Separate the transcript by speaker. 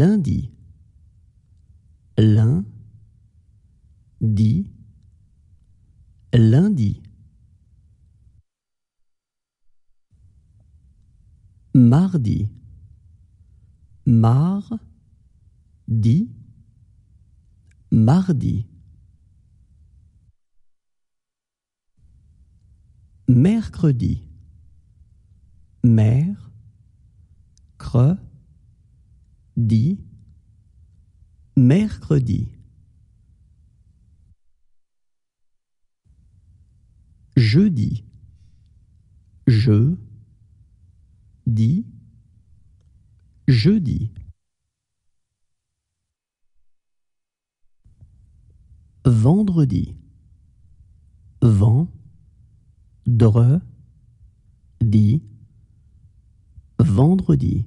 Speaker 1: lundi lundi lundi mardi mar dit mardi mercredi mer cre dit mercredi.
Speaker 2: Jeudi. Je dis jeudi.
Speaker 1: Vendredi. Vendredi. Vendredi.